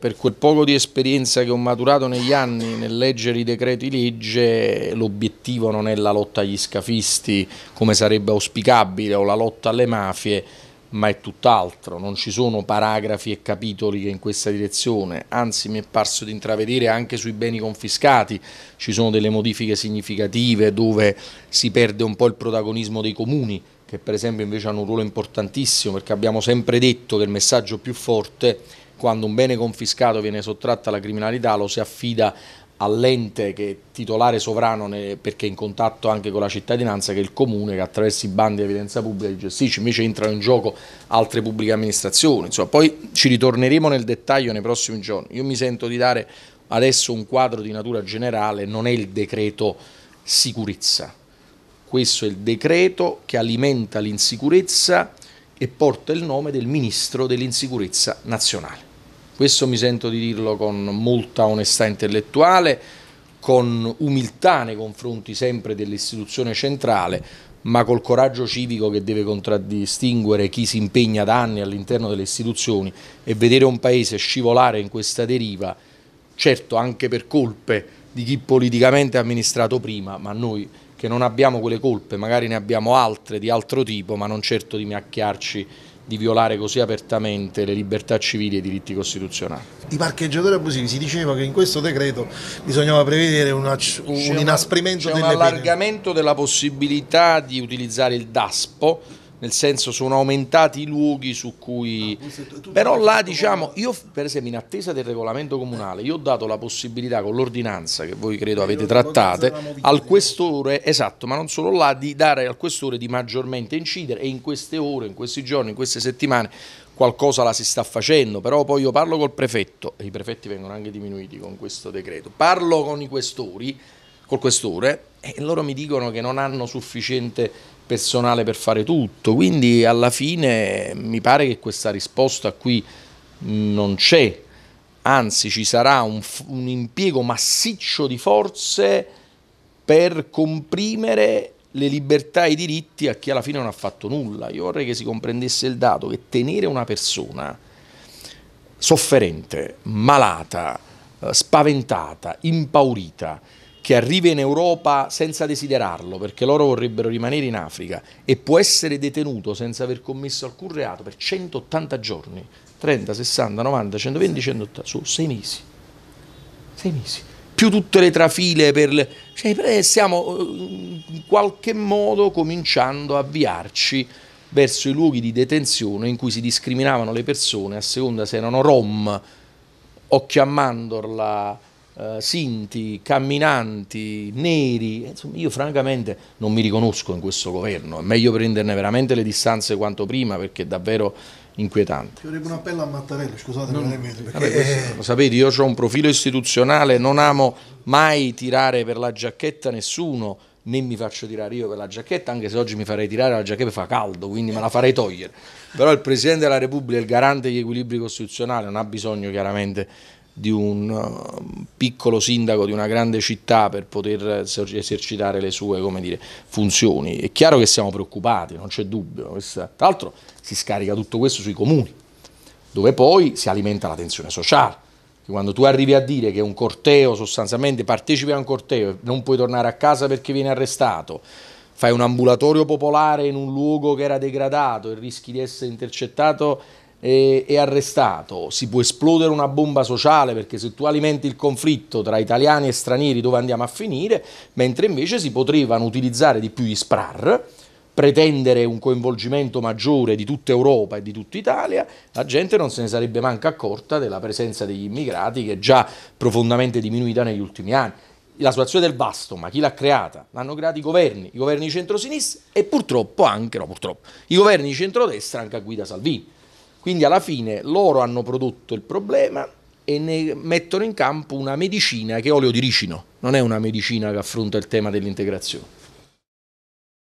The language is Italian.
Per quel poco di esperienza che ho maturato negli anni nel leggere i decreti legge, l'obiettivo non è la lotta agli scafisti come sarebbe auspicabile o la lotta alle mafie, ma è tutt'altro, non ci sono paragrafi e capitoli che in questa direzione, anzi mi è parso di intravedere anche sui beni confiscati, ci sono delle modifiche significative dove si perde un po' il protagonismo dei comuni, che per esempio invece hanno un ruolo importantissimo perché abbiamo sempre detto che il messaggio più forte è quando un bene confiscato viene sottratto alla criminalità lo si affida all'ente che è titolare sovrano perché è in contatto anche con la cittadinanza che è il comune che attraverso i bandi di evidenza pubblica gestisce, invece entrano in gioco altre pubbliche amministrazioni, Insomma, poi ci ritorneremo nel dettaglio nei prossimi giorni. Io mi sento di dare adesso un quadro di natura generale, non è il decreto sicurezza, questo è il decreto che alimenta l'insicurezza e porta il nome del ministro dell'insicurezza nazionale. Questo mi sento di dirlo con molta onestà intellettuale, con umiltà nei confronti sempre dell'istituzione centrale, ma col coraggio civico che deve contraddistinguere chi si impegna da anni all'interno delle istituzioni e vedere un paese scivolare in questa deriva, certo anche per colpe di chi politicamente ha amministrato prima, ma noi che non abbiamo quelle colpe, magari ne abbiamo altre di altro tipo, ma non certo di macchiarci di violare così apertamente le libertà civili e i diritti costituzionali. I parcheggiatori abusivi, si diceva che in questo decreto bisognava prevedere una, un, inasprimento delle pene. un allargamento della possibilità di utilizzare il DASPO nel senso sono aumentati i luoghi su cui... Ah, però là diciamo, io per esempio in attesa del regolamento comunale, io ho dato la possibilità con l'ordinanza che voi credo avete trattate, al questore, esatto, ma non solo là, di dare al questore di maggiormente incidere e in queste ore, in questi giorni, in queste settimane qualcosa la si sta facendo, però poi io parlo col prefetto, e i prefetti vengono anche diminuiti con questo decreto, parlo con i questori, col questore e eh, loro mi dicono che non hanno sufficiente personale per fare tutto, quindi alla fine eh, mi pare che questa risposta qui mm, non c'è, anzi ci sarà un, un impiego massiccio di forze per comprimere le libertà e i diritti a chi alla fine non ha fatto nulla. Io vorrei che si comprendesse il dato che tenere una persona sofferente, malata, eh, spaventata, impaurita, che arriva in Europa senza desiderarlo, perché loro vorrebbero rimanere in Africa, e può essere detenuto senza aver commesso alcun reato per 180 giorni, 30, 60, 90, 120, 180, su 6 mesi. 6 mesi. Più tutte le trafile per... Le... Cioè, eh, stiamo eh, in qualche modo cominciando a avviarci verso i luoghi di detenzione in cui si discriminavano le persone a seconda se erano rom, o a eh, sinti, camminanti, neri, insomma io francamente non mi riconosco in questo governo, è meglio prenderne veramente le distanze quanto prima perché è davvero inquietante. Ci vorrebbe un appello a Mattarella, scusate, non, mese, perché... vabbè, eh, questo, lo sapete, io ho un profilo istituzionale, non amo mai tirare per la giacchetta nessuno, né mi faccio tirare io per la giacchetta, anche se oggi mi farei tirare la giacchetta fa caldo, quindi me la farei togliere. Però il Presidente della Repubblica, il garante degli equilibri costituzionali, non ha bisogno chiaramente di un eh, piccolo sindaco di una grande città per poter esercitare le sue dire, funzioni. È chiaro che siamo preoccupati, non c'è dubbio. Tra l'altro si scarica tutto questo sui comuni, dove poi si alimenta la tensione sociale. Quando tu arrivi a dire che un corteo, sostanzialmente partecipi a un corteo, non puoi tornare a casa perché vieni arrestato, fai un ambulatorio popolare in un luogo che era degradato e rischi di essere intercettato è, è arrestato, si può esplodere una bomba sociale perché se tu alimenti il conflitto tra italiani e stranieri dove andiamo a finire, mentre invece si potevano utilizzare di più gli SPRAR, pretendere un coinvolgimento maggiore di tutta Europa e di tutta Italia, la gente non se ne sarebbe manca accorta della presenza degli immigrati che è già profondamente diminuita negli ultimi anni. La situazione del basto, ma chi l'ha creata? L'hanno creata i governi, i governi di centrosinistra e purtroppo anche, no purtroppo, i governi di centrodestra anche a guida Salvini. Quindi alla fine loro hanno prodotto il problema e ne mettono in campo una medicina che è olio di ricino, non è una medicina che affronta il tema dell'integrazione.